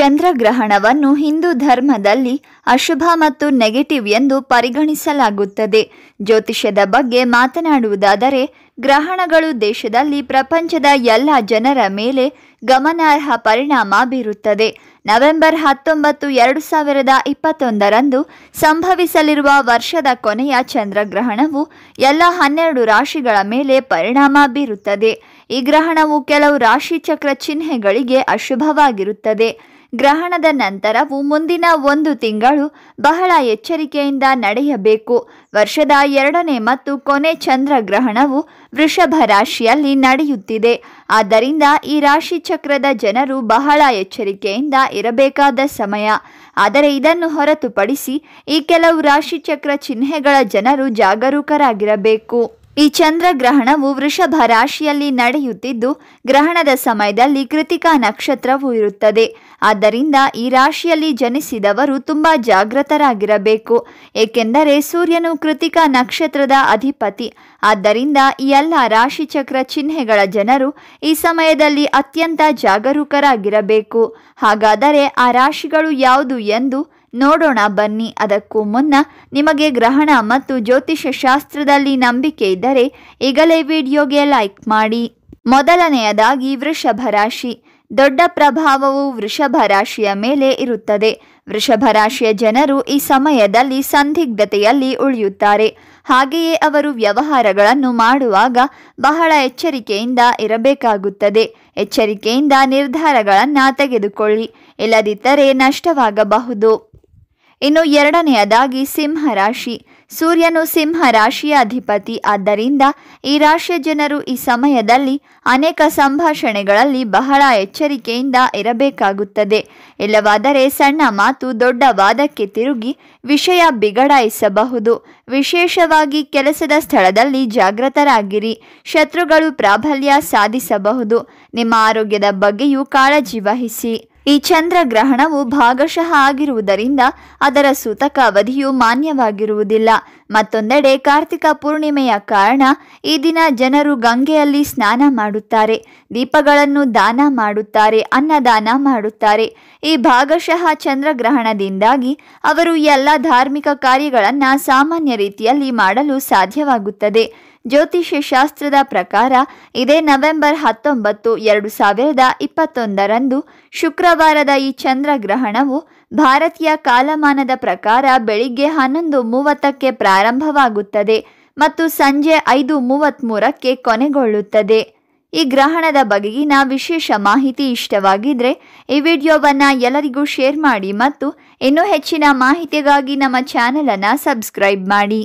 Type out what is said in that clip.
ಚಂದ್ರಗ್ರಹಣವನ್ನು ಹಿಂದೂ ಧರ್ಮದಲ್ಲಿ ಅಶುಭ ಮತ್ತು ನೆಗೆಟಿವ್ ಎಂದು ಪರಿಗಣಿಸಲಾಗುತ್ತದೆ ಜ್ಯೋತಿಷ್ಯದ ಬಗ್ಗೆ ಮಾತನಾಡುವುದಾದರೆ ಗ್ರಹಣಗಳು ದೇಶದಲ್ಲಿ ಪ್ರಪಂಚದ ಎಲ್ಲ ಜನರ ಮೇಲೆ ಗಮನಾರ್ಹ ಪರಿಣಾಮ ಬೀರುತ್ತದೆ ನವೆಂಬರ್ ಹತ್ತೊಂಬತ್ತು ಎರಡು ಸಾವಿರದ ಇಪ್ಪತ್ತೊಂದರಂದು ಸಂಭವಿಸಲಿರುವ ವರ್ಷದ ಕೊನೆಯ ಚಂದ್ರಗ್ರಹಣವು ಎಲ್ಲ ಹನ್ನೆರಡು ರಾಶಿಗಳ ಮೇಲೆ ಪರಿಣಾಮ ಬೀರುತ್ತದೆ ಈ ಗ್ರಹಣವು ಕೆಲವು ರಾಶಿ ಚಕ್ರ ಚಿಹ್ನೆಗಳಿಗೆ ಅಶುಭವಾಗಿರುತ್ತದೆ ಗ್ರಹಣದ ನಂತರವು ಮುಂದಿನ ಒಂದು ತಿಂಗಳು ಬಹಳ ಎಚ್ಚರಿಕೆಯಿಂದ ನಡೆಯಬೇಕು ವರ್ಷದ ಎರಡನೇ ಮತ್ತು ಕೊನೆ ಚಂದ್ರಗ್ರಹಣವು ವೃಷಭ ರಾಶಿಯಲ್ಲಿ ನಡೆಯುತ್ತಿದೆ ಆದ್ದರಿಂದ ಈ ರಾಶಿ ಚಕ್ರದ ಜನರು ಬಹಳ ಎಚ್ಚರಿಕೆಯಿಂದ ಇರಬೇಕಾದ ಸಮಯ ಆದರೆ ಇದನ್ನು ಹೊರತುಪಡಿಸಿ ಈ ಕೆಲವು ರಾಶಿ ಚಕ್ರ ಚಿಹ್ನೆಗಳ ಜನರು ಜಾಗರೂಕರಾಗಿರಬೇಕು ಈ ಚಂದ್ರಗ್ರಹಣವು ವೃಷಭ ರಾಶಿಯಲ್ಲಿ ನಡೆಯುತ್ತಿದ್ದು ಗ್ರಹಣದ ಸಮಯದಲ್ಲಿ ಕೃತಿಕಾ ನಕ್ಷತ್ರವು ಇರುತ್ತದೆ ಆದ್ದರಿಂದ ಈ ರಾಶಿಯಲ್ಲಿ ಜನಿಸಿದವರು ತುಂಬ ಜಾಗೃತರಾಗಿರಬೇಕು ಏಕೆಂದರೆ ಸೂರ್ಯನು ಕೃತಿಕಾ ನಕ್ಷತ್ರದ ಅಧಿಪತಿ ಆದ್ದರಿಂದ ಈ ಎಲ್ಲ ರಾಶಿಚಕ್ರ ಚಿಹ್ನೆಗಳ ಜನರು ಈ ಸಮಯದಲ್ಲಿ ಅತ್ಯಂತ ಜಾಗರೂಕರಾಗಿರಬೇಕು ಹಾಗಾದರೆ ಆ ರಾಶಿಗಳು ಯಾವುದು ಎಂದು ನೋಡೋಣ ಬನ್ನಿ ಅದಕ್ಕೂ ಮುನ್ನ ನಿಮಗೆ ಗ್ರಹಣ ಮತ್ತು ಜ್ಯೋತಿಷ್ಯ ಶಾಸ್ತ್ರದಲ್ಲಿ ನಂಬಿಕೆ ಇದ್ದರೆ ಈಗಲೇ ವಿಡಿಯೋಗೆ ಲೈಕ್ ಮಾಡಿ ಮೊದಲನೆಯದಾಗಿ ವೃಷಭ ರಾಶಿ ದೊಡ್ಡ ಪ್ರಭಾವವು ವೃಷಭ ರಾಶಿಯ ಮೇಲೆ ಇರುತ್ತದೆ ವೃಷಭ ರಾಶಿಯ ಜನರು ಈ ಸಮಯದಲ್ಲಿ ಸಂದಿಗ್ಧತೆಯಲ್ಲಿ ಉಳಿಯುತ್ತಾರೆ ಹಾಗೆಯೇ ಅವರು ವ್ಯವಹಾರಗಳನ್ನು ಮಾಡುವಾಗ ಬಹಳ ಎಚ್ಚರಿಕೆಯಿಂದ ಇರಬೇಕಾಗುತ್ತದೆ ಎಚ್ಚರಿಕೆಯಿಂದ ನಿರ್ಧಾರಗಳನ್ನು ತೆಗೆದುಕೊಳ್ಳಿ ಇಲ್ಲದಿದ್ದರೆ ನಷ್ಟವಾಗಬಹುದು ಇನ್ನು ಎರಡನೆಯದಾಗಿ ಸಿಂಹ ರಾಶಿ ಸೂರ್ಯನು ಸಿಂಹ ರಾಶಿಯ ಅಧಿಪತಿ ಆದ್ದರಿಂದ ಈ ರಾಶಿಯ ಜನರು ಈ ಸಮಯದಲ್ಲಿ ಅನೇಕ ಸಂಭಾಷಣೆಗಳಲ್ಲಿ ಬಹಳ ಎಚ್ಚರಿಕೆಯಿಂದ ಇರಬೇಕಾಗುತ್ತದೆ ಇಲ್ಲವಾದರೆ ಸಣ್ಣ ಮಾತು ದೊಡ್ಡ ವಾದಕ್ಕೆ ತಿರುಗಿ ವಿಷಯ ಬಿಗಡಾಯಿಸಬಹುದು ವಿಶೇಷವಾಗಿ ಕೆಲಸದ ಸ್ಥಳದಲ್ಲಿ ಜಾಗೃತರಾಗಿರಿ ಶತ್ರುಗಳು ಪ್ರಾಬಲ್ಯ ಸಾಧಿಸಬಹುದು ನಿಮ್ಮ ಆರೋಗ್ಯದ ಬಗ್ಗೆಯೂ ಕಾಳಜಿ ವಹಿಸಿ ಈ ಚಂದ್ರಗ್ರಹಣವು ಭಾಗಶಃ ಆಗಿರುವುದರಿಂದ ಅದರ ಸೂತಕ ಅವಧಿಯು ಮಾನ್ಯವಾಗಿರುವುದಿಲ್ಲ ಮತ್ತೊಂದೆಡೆ ಕಾರ್ತಿಕ ಪೂರ್ಣಿಮೆಯ ಕಾರಣ ಈ ದಿನ ಜನರು ಗಂಗೆಯಲ್ಲಿ ಸ್ನಾನ ಮಾಡುತ್ತಾರೆ ದೀಪಗಳನ್ನು ದಾನ ಮಾಡುತ್ತಾರೆ ಅನ್ನದಾನ ಮಾಡುತ್ತಾರೆ ಈ ಭಾಗಶಃ ಚಂದ್ರಗ್ರಹಣದಿಂದಾಗಿ ಅವರು ಎಲ್ಲ ಧಾರ್ಮಿಕ ಕಾರ್ಯಗಳನ್ನು ಸಾಮಾನ್ಯ ರೀತಿಯಲ್ಲಿ ಮಾಡಲು ಸಾಧ್ಯವಾಗುತ್ತದೆ ಜ್ಯೋತಿಷ್ಯ ಶಾಸ್ತ್ರದ ಪ್ರಕಾರ ಇದೇ ನವೆಂಬರ್ ಹತ್ತೊಂಬತ್ತು ಎರಡು ಸಾವಿರದ ಇಪ್ಪತ್ತೊಂದರಂದು ಶುಕ್ರವಾರದ ಈ ಚಂದ್ರಗ್ರಹಣವು ಭಾರತೀಯ ಕಾಲಮಾನದ ಪ್ರಕಾರ ಬೆಳಿಗ್ಗೆ ಹನ್ನೊಂದು ಮೂವತ್ತಕ್ಕೆ ಪ್ರಾರಂಭವಾಗುತ್ತದೆ ಮತ್ತು ಸಂಜೆ ಐದು ಮೂವತ್ತ್ಮೂರಕ್ಕೆ ಕೊನೆಗೊಳ್ಳುತ್ತದೆ ಈ ಗ್ರಹಣದ ಬಗೆಗಿನ ವಿಶೇಷ ಮಾಹಿತಿ ಇಷ್ಟವಾಗಿದ್ರೆ ಈ ವಿಡಿಯೋವನ್ನು ಎಲ್ಲರಿಗೂ ಶೇರ್ ಮಾಡಿ ಮತ್ತು ಇನ್ನೂ ಹೆಚ್ಚಿನ ಮಾಹಿತಿಗಾಗಿ ನಮ್ಮ ಚಾನಲನ್ನು ಸಬ್ಸ್ಕ್ರೈಬ್ ಮಾಡಿ